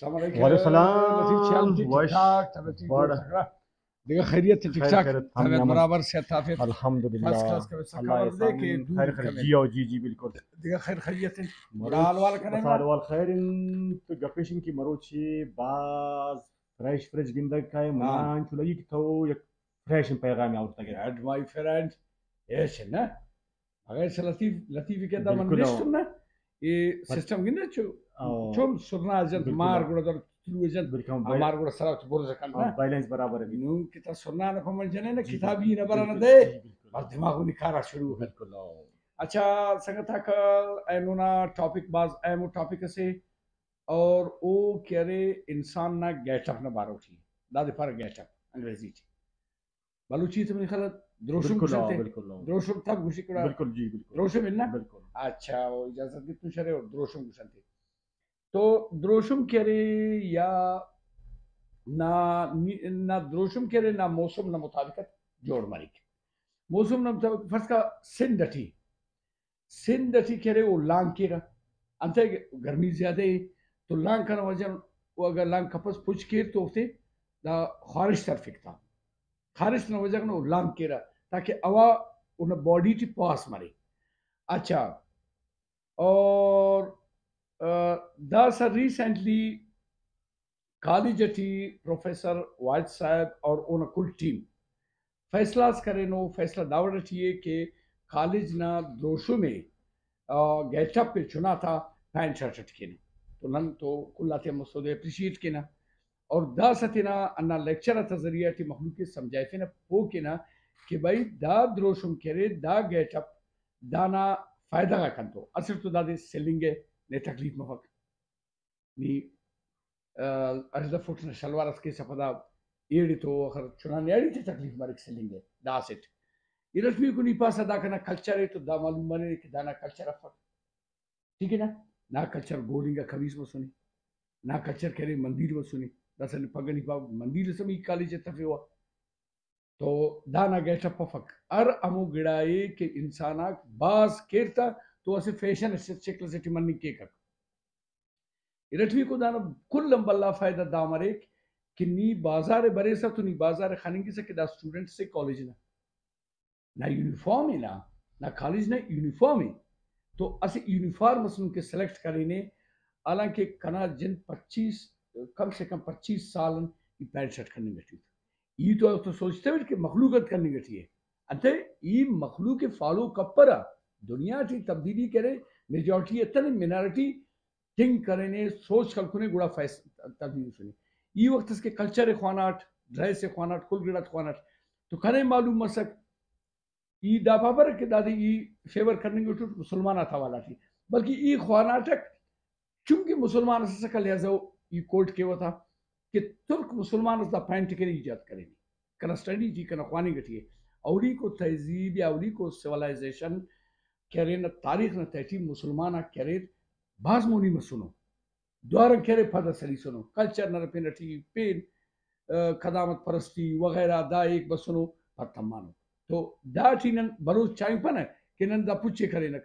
السلام علیکم وعلیکم السلام ٹھیک ٹھاک طبیعت دیگه خیریت ٹھیک ٹھاک طبیعت برابر صحت عافیت الحمدلله بس خلاص کوي خبر دې کې خیر خیر جی او جی جی بالکل دیگه خیر خیریت حال وال کنه حال وال خیر تو گپیشن کی مروچی باز fresh fresh گنده کای مان چولای کی تو یک fresh پیغام اورتا گیر اد مای فرند یس نه هغه لطیف لطیفی کې دا من نشته نه ಈ system ಗಿನ್ನ ಚು ಚುಮ್ ಸುರ್ನಾಜಂತ ಮಾರ್ಗುಣದರ ತಿರುವಜಂತ ಮಾರ್ಗುಣ ಸರ ಬುರ್ಜಕಂತ balance बराबर है नु किता सुनना न फमल जने न किताबी न बरन दे बस दिमाग निखारा शुरू बिल्कुल अच्छा संगता का एनुना टॉपिक बाज एमो टॉपिक से और ओ करे इंसान ना गेटअप ना बारो थी दादे पर गेटअप अंग्रेजी थी बलूची से मैंने ख्याल द्रोशम आते हैं द्रोशम था घुसी कुड़ा बिल्कुल जी बिल्कुल द्रोशम है ना बिल्कुल अच्छा वो इजाजत की तुशरे और द्रोशम कुशल थे तो द्रोशम कह रहे या ना ना द्रोशम कह रहे ना मौसम ना मुताबिकत जोड़ के मौसम ना मुताबिक फर्स्ट का सिंध अठी सिंध अठी केरे वो लांग के केगा अंतर गर्मी ज्यादा है तो लांग का वजन वो अगर लांग कपस पुछ केर तो उसे दा खारिश तरफ था न ಖಾರಿಸ್ನ ವಜಗನ ಉಲ್ಲಾಂ केरा ताकि अवा उन बॉडी टी पास मरे अच्छा और दस रिसेंटली कॉलेज थी प्रोफेसर वाइट साहब और उन कुल टीम फैसला करे नो फैसला दावड़ थिए कि कॉलेज ना दोषो में गेटअप पे चुना था पैंट शर्ट के तो नन तो कुल्ला थे मुस्तुद अप्रिशिएट के ना और दा सतिना अन्ना लेक्चर अथ जरिया थी मखलूक समझाए ना पो के ना कि भाई दा द्रोशम केरे दा गेटअप दाना फ़ायदा का कंतो असर तो दादे सेलिंगे ने तकलीफ में होक नी फुट ना शलवार के सफदा एड़ी तो अखर चुनाने एड़ी थे तकलीफ सेलिंग है दा सेट इरश्मी को नहीं पास दा करना कल्चर है तो दा मालूम बने कि दाना कल्चर अफर ठीक है ना ना कल्चर गोलिंग का खबीस में सुनी ना कल्चर कह रहे मंदिर में सुनी Nasıl pagani ba mandil sami kalice tafewa. तो दाना गेटा पफक अर अमु गिड़ाए के इंसाना बास केरता तो असे फैशन शक्ल से टिमन्नी के कक इरठवी को दाना कुल लंबल्ला फायदा दामरे कि नी बाजार बरे सा तो नी बाजार खानिंगी से किदा स्टूडेंट से कॉलेज ना ना यूनिफॉर्म है ना ना कॉलेज ना यूनिफॉर्म है तो असे यूनिफॉर्म के सिलेक्ट करीने हालांकि कना जिन पच्चीस कम से कम पच्चीस साल ई पैरसठ खनि वेठी ये तो तो सोचते हुए कि मखलूकत करने वेठी है अंते ई मखलूक फॉलो कब पर दुनिया की तब्दीली करे मेजोरिटी अतन मिनॉरिटी थिंक करे ने सोच कलकुने गुड़ा फैस तब्दील सुने ये वक्त इसके कल्चर ख्वानाट ड्रेस ख्वानाट कुल गिड़ा ख्वानाट तो खरे मालूम मसक ये दाफा पर के दादी ये फेवर करने के मुसलमान था वाला थी बल्कि ये ख्वानाटक चूंकि मुसलमान से सकल लिहाजा ई कोर्ट कयो था की तुर्क मुस्लमान असां पाइनि टिके ईजाद करे ॾी कन स्टडी जी कन ख़्वानी गठी अवरी को तहज़ीब या अवरी को सिविलाइजेशन कहिड़े न तारीख़ न तहज़ीब मुस्लमान आहे कहिड़े बाज़मूनी में सुनो द्वार कहिड़े फद सरी सुनो कल्चर न पिन अठी पेन खदामत परस्ती वग़ैरह दा एक ॿ सुनो पर थमानो तो दा अठी न भरोस चाहियूं पिया न की न दा पुछे करे न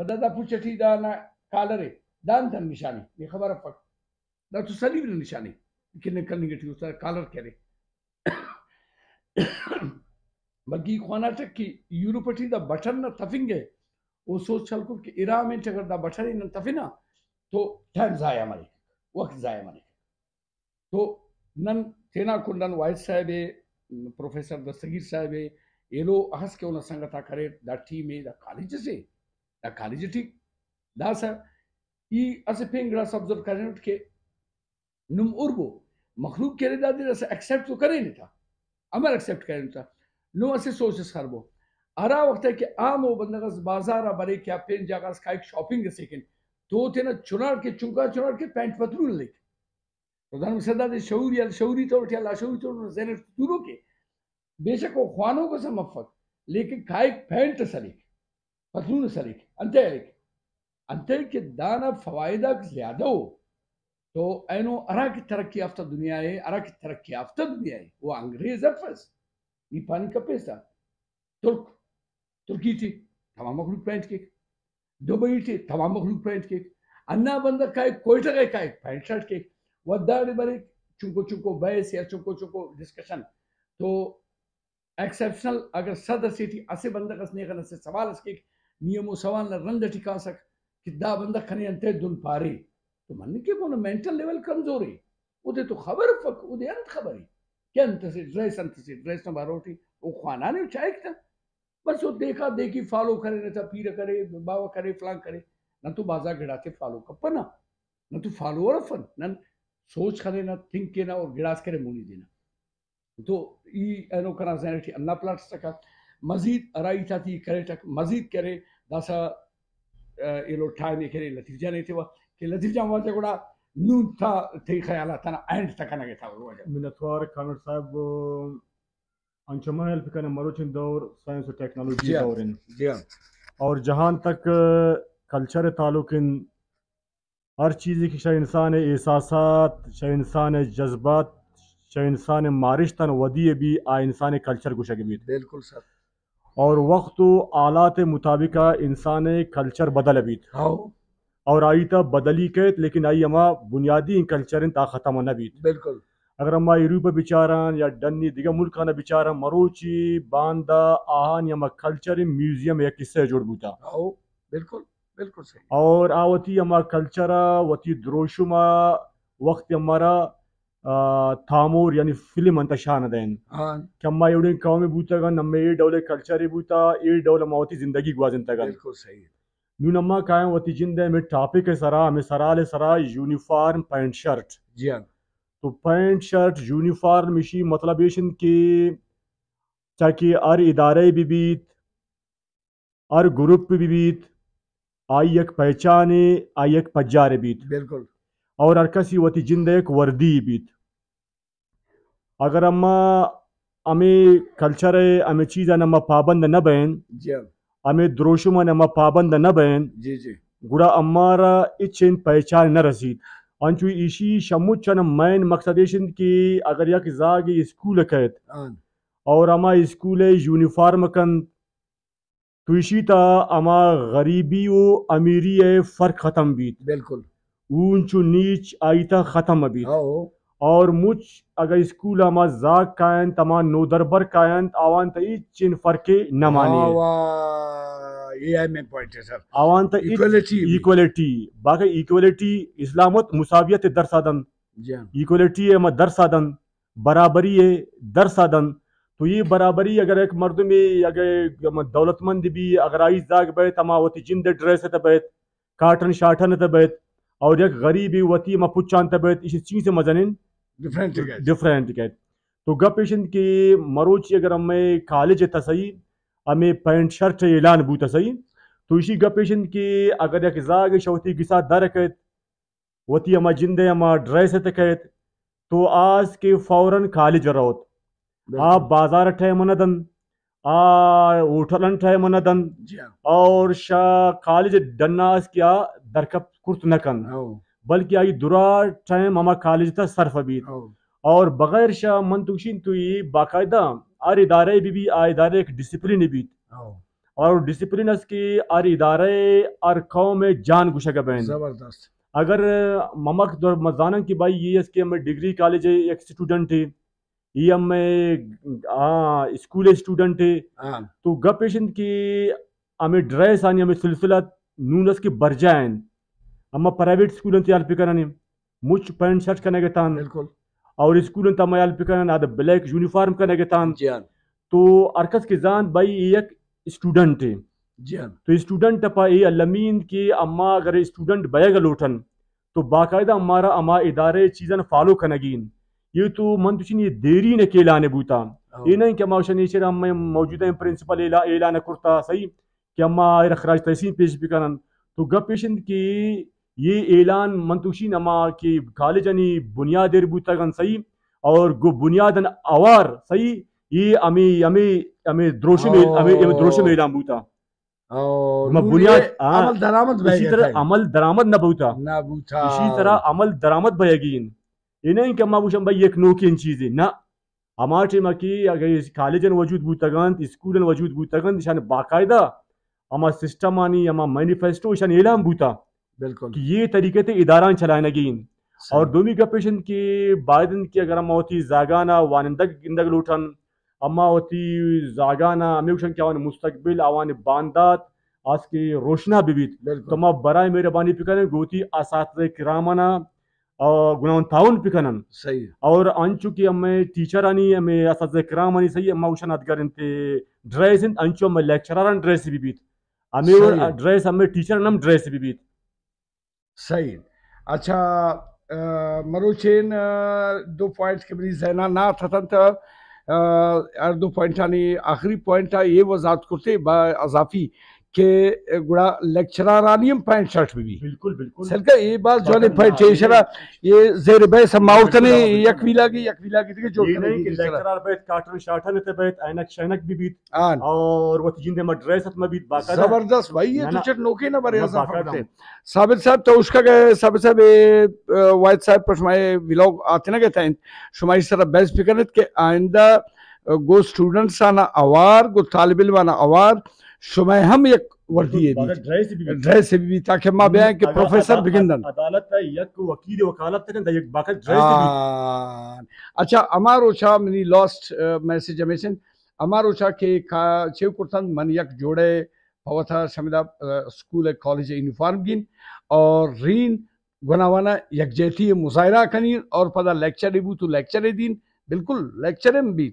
पर दा पुछ अठी दा न कालरे दान अथनि निशानी इहा ख़बर आहे डॉक्टर सलीम ने निशानी किन्ने कल निगेटिव negative कॉलर कह रहे बल्कि खाना चक कि यूरोपटी द बटर न तफिंगे वो सोच चल को कि इरा में चकर द बटर ही ना तफिना तो टाइम जाया मरे वक्त जाया मरे तो नन तेना कुंडन वाइस साहब प्रोफेसर दस्तगीर साहब ये लो हंस के उन्हें संगत करे द टीम में द कॉलेज से द कॉलेज ठीक दा सर ये ऐसे पेंगड़ा सब्जर्व उठ के नुम उर्बो मखलूक केले दादे जसं ॲक्सेप्ट तो करेन था अमर एक्सेप्ट नहीं था नो असे सोचस खरबो हरा वक्त है कि आम वो बंदगस बाजार आ बरे क्या पेन जागस खाए शॉपिंग के सेकेंड तो थे ना चुनार के चुका चुनार के पैंट पतलू लेक प्रधान सदा शौर या शौरी तो उठे लाशौरी तो जहर दूरों के बेशक वो ख्वानों को समफक लेकिन खाए पैंट सलीक पतलून सलीक अंत लेक अंत के दाना फवायदा ज्यादा हो तो एनो अरा की तरक्की याफ्ता दुनिया है अरा की तरक्की याफ्ता दुनिया है वो अंग्रेज है फर्स्ट का पैसा तुर्क तुर्की थी तमाम मखलूक पैंट केक दुबई थी तमाम मखलूक पैंट केक अन्ना बंदर का एक कोयटा का का एक पैंट शर्ट केक वह चुको चुको बहस या चुको चुको डिस्कशन तो एक्सेप्शनल अगर सदर सीटी असे बंदर कसने का से सवाल इसके नियमों सवाल रंद टिका सक किद्दा बंदर खने अंते दुन पारी तो मन के कोनो मेंटल लेवल कमजोरी उदे तो खबर फक उदे अंत खबरी क्या अंत से ड्रेस अंत से ड्रेस नंबर रोटी वो खाना नहीं चाहे था बस वो देखा देखी फॉलो करे न था तो पीर करे बाबा करे फलां करे न तो बाजा गिड़ा फॉलो कपना न तो फॉलोअर फन न सोच करे ना थिंक के ना और गिड़ास करे मुनी देना तो ई एनो करा जैनटी अन्ना प्लाट सका मजीद अराई था थी करे तक मजीद करे दासा ये लोग ठाए में करे लतीफ जाने थे वह केल्यातील आंबाचा गोडा न्यूनता थंय खंय जाला ताणा आयंट ताका नागेता मिनथवार कानड साहेब आमच्या महल पिकाने मरोचिन दौर साइंस और टेक्नोलॉजी दौर इन और जहां तक कल्चर ताल्लुक इन हर चीज़ की शायद इंसान एहसास शायद इंसान जज्बात शायद इंसान मारिश तन वदी भी आ इंसान कल्चर को के बीत बिल्कुल सर और वक्त आलात मुताबिक इंसान कल्चर बदल भी हाँ और आई था बदली कैत लेकिन आई हमा बुनियादी कल्चर ता खत्म ना बीत बिल्कुल अगर हम यूरोप बिचारान या डन्नी दिगे मुल्क ना बिचारा मरोची बांदा आहन या कल्चर म्यूजियम या किससे जुड़ बूता बिल्कुल बिल्कुल सही और आवती हमारा कल्चर वती द्रोशुमा वक्त हमारा थामोर यानी फिल्म अंतशान दैन हाँ। कि हम एवडे कौमे बूता गन हम ए डौले कल्चर बूता ए डौले मावती जिंदगी गुआजन तगन बिल्कुल सही न्यू का वती जिंदे में टॉपिक है सरा में सरा ले सरा यूनिफार्म पैंट शर्ट जी हाँ तो पैंट शर्ट यूनिफार्म इसी मतलब ये शिन कि ताकि अर इदारे भी बीत अर ग्रुप भी बीत आई एक पहचाने आई एक पजारे बीत बिल्कुल और अर कसी वती जिंदे एक वर्दी बीत अगर हम हमें कल्चर है हमें चीज़ है ना पाबंद न बहन जी हाँ અમે દ્રોશુમાં એમાં પાબંદ ન બહેન જી જી ગુડા અમારા ઇચ્છિન પહેચાન ન રસીદ અંચુ ઈશી શમુચન મેન મકસદેશન કે અગર યક જાગી સ્કૂલ કહેત और अमा स्कूल यूनिफार्म कन तो इसी ता अमा गरीबी व अमीरी फ़र्क ख़त्म बीत बिल्कुल ऊंच नीच आई ता ख़त्म बीत और मुझ अगर स्कूल मजाक कायन तमाम तमा नोदरबर कायन आवान तई चिन फरके न माने आवान त इक्वालिटी बाकी इक्वलिटी इस्लामत मुसावियत दर साधन इक्वलिटी है दर साधन बराबरी है दर साधन तो ये बराबरी अगर एक मर्द में अगर दौलतमंद भी अगर आई जाग बैत तमा वती जिंद ड्रेस है तबैत काटन शाटन तबैत और एक गरीबी वती मपुचान तबैत इस चीज से मजा नहीं डिफरेंट टिकट डिफरेंट टिकट तो गप पेशेंट के मरोच अगर हमें कॉलेज था सही हमें पैंट शर्ट ऐलान बू था सही तो इसी गप पेशेंट के अगर एक जाग शौती के साथ दर कहत वती हमारा जिंदे हमारा ड्रेस है कहत तो आज के फौरन कॉलेज रहो आप बाजार ठे मनदन आ उठलन ठे मनदन हाँ। और शाह कॉलेज डन्नास क्या दरकप कुर्त न नकन हाँ। बल्कि आई दुरा टाइम हमारा कॉलेज था सरफ बीत और बगैर शाह मन तुशीन तो ये बाकायदा आर इदारे भी भी आ इदारे एक डिसिप्लिन भी और डिसिप्लिन की आर इदारे आर कौम में जान गुशा का बहन जबरदस्त अगर ममक मजाना की भाई ये इसके हमें डिग्री कॉलेज एक स्टूडेंट है ये हमें स्कूल हाँ, स्टूडेंट है हाँ। तो गपेशन की हमें ड्रेस आनी हमें सिलसिला नूनस के बरजाइन ಅಮ್ಮ ಪ್ರೈವೇಟ್ ಸ್ಕೂಲ್ ಅಂತ ಯಾಲ್ಪಿಕನಿ पैंट शर्ट कने गतान बिल्कुल और स्कूल ಅಂತ ಮಯಾಲ್ ಪಿಕನ ಅದ ಬ್ಲಾಕ್ ಯೂನಿಫಾರ್ಮ್ कने गतान जी हां तो अरकस के जान भाई एक स्टूडेंट है जी हां तो स्टूडेंट पा ये अलमीन के अम्मा अगर स्टूडेंट बयग लोटन तो बाकायदा हमारा अमा इदारे चीजन फॉलो कनगीन ये तो मन तुचिन ये देरी ने के लाने बूता हाँ। ये नहीं कि अमाशा नेचर हम मौजूद हैं प्रिंसिपल एला एला ने कुर्ता सही कि अम्मा खराज तहसीन पेश भी करन तो गप की ये ऐलान मंतुशी नमा के कि कालजनी बुनियाद बूतगन सही और गो बुनियादन आवार सही ये अमे अमे अमे द्रोश में अमे अमे द्रोश में ऐलान बूता और बुनियाद हाँ, अमल दरामत दरामद इसी तरह अमल दरामत न बूता ना बूता इसी तरह अमल दरामत भयगी इन ये नहीं कि अम्मा बुशम भाई एक नोकी इन चीजें ना हमारे टीम की अगर कॉलेजन वजूद बूतगन स्कूलन वजूद बूतगन निशान बाकायदा हमारा सिस्टम आनी हमारा मैनिफेस्टो निशान ऐलान बूता बिल्कुल कि ये तरीके थे इदारा चलाए नगीन और दूमी का पेशन की बादन की अगर अम्मा होती जागाना वानंदक गिंदक लूठन अम्मा होती जागाना अमेक्षण क्या मुस्तबिल आवान बानदात आज के रोशना बीबीत तो माँ बरा मेहरबानी पिकन गोती असात किरामाना और गुनावन थाउन पिकनन सही और अंचु की हमें टीचर आनी हमें असात किराम आनी सही अम्मा उशन अदगर थे ड्रेस इन अंचो में लेक्चरर ड्रेस बीबीत हमें ड्रेस हमें टीचर नम ड्रेस बीबीत सही अच्छा मरुचेन दो पॉइंट्स के बीच जैना ना थतंत अर्दो पॉइंट आखिरी पॉइंट ये वजात करते अजाफी के गुड़ा लेक्चरारानियम पैंट शर्ट भी बिल्कुल बिल्कुल सरका ये बात जो ने पैंट तो ये जेर बे तो की की तो जो नहीं कि काटन ते ऐनक शैनक भी बीत हाँ। और वो जिंदे में ड्रेस में बीत जबरदस्त भाई ये नोके ना साबित साहब तो उसका साबित साहब वाइट साहब व्लॉग आते ना कहते हैं शुमाई सर बेस्ट के आइंदा गो स्टूडेंट्स आना आवार गो तालिब आना शुमै हम एक वर्दी तो तो ड्रेस से भी ताकि मां बयान के प्रोफेसर बिगिंदन अदालत का यक वकील वकालत है एक बाकी ड्रेस भी हाँ। अच्छा अमर छा मनी लॉस्ट मैसेज अमेशन अमर छा के छे कुर्तन मन एक जोड़े पवथा समिदा स्कूल एंड कॉलेज यूनिफॉर्म गिन और रीन गुनावाना यकजहती मुजाहरा करनी और पता लेक्चर भी तो लेक्चर दिन बिल्कुल लेक्चर में भी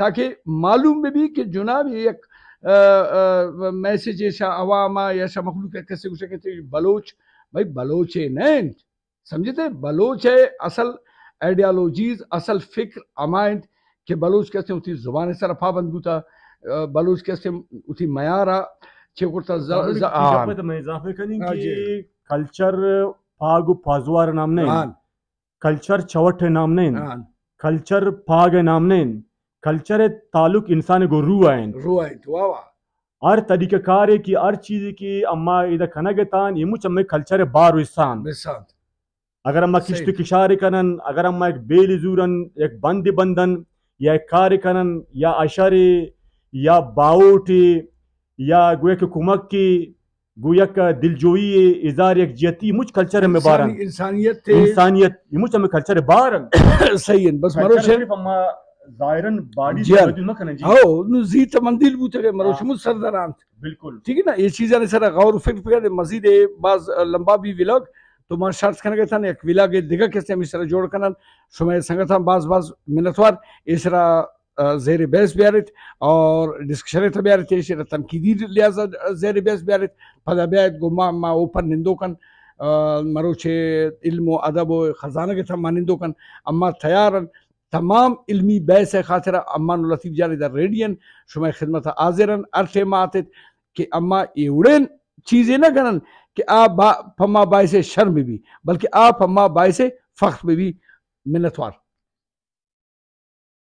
ताकि मालूम भी कि जुनाब एक मैसेज ऐसा अवामा ऐसा मखलूक कैसे उसे कहते बलोच भाई बलोच है नैन समझे थे बलोच है असल आइडियालॉजीज असल फिक्र अमाइंड के बलोच कैसे उसी जुबान से रफा पाबंदू था बलोच कैसे उसी मयारा तो हाँ कल्चर पागु पाजवार नाम नहीं कल्चर चवट नाम नहीं कल्चर पाग नाम नहीं कल्चर ताल्लुक इंसान को रू आए रू आए तो, वाह हर तरीके है की हर चीज़ की अम्मा इधर खनगे तान इमु चम्मे कल्चर बार इंसान अगर अम्मा किश्त किशारे करन अगर अम्मा एक बेली जूरन एक बंदी बंधन या एक कार्य करन या अशारे या बाउटी या गोया के कुमक की गोया का दिलजोई इजार एक जियती मुझ कल्चर में बारन इंसानियत इंसानियत मुझ हमें कल्चर बारन सही है बस मरो ज़ाहिरन ಬಾಡಿ ಜಮಕನ ಜಿ ಹೌ ನುಜಿ ತಮಂದಿಲ್ ಬೂತಗೆ ಮರೋಶಮು ಸರ್ದರಾಂತ್ बिल्कुल ठीक है ना ये चीज़ ने सर गौर फिक्र कर मजीद बाज लंबा भी व्लॉग तो मां शार्ट्स कने गए थे एक व्लॉग दिगा कैसे हम इस तरह जोड़ कनल समय संगत हम बाज बाज मिनतवार इस तरह जेर बेस बियारत और डिस्कशन था बियारत इस तरह तनकीदी लिहाजा जेर बेस बियारत पदा बियारत गुमा मा ऊपर निंदो कन मरोचे इल्म अदब खजाना के था मानिंदो कन अम्मा तैयारन तमाम इलमी बहस खातिर अम्मा लतीफ़ जान इधर रेडियन शुमा खिदमत आजरन अर्श मातित कि अम्मा ये उड़ेन चीज़ें ना करन कि आप बा, फमा बायस शर्म भी बल्कि आप फमा बायस फ़ख्र भी मिन्नतवार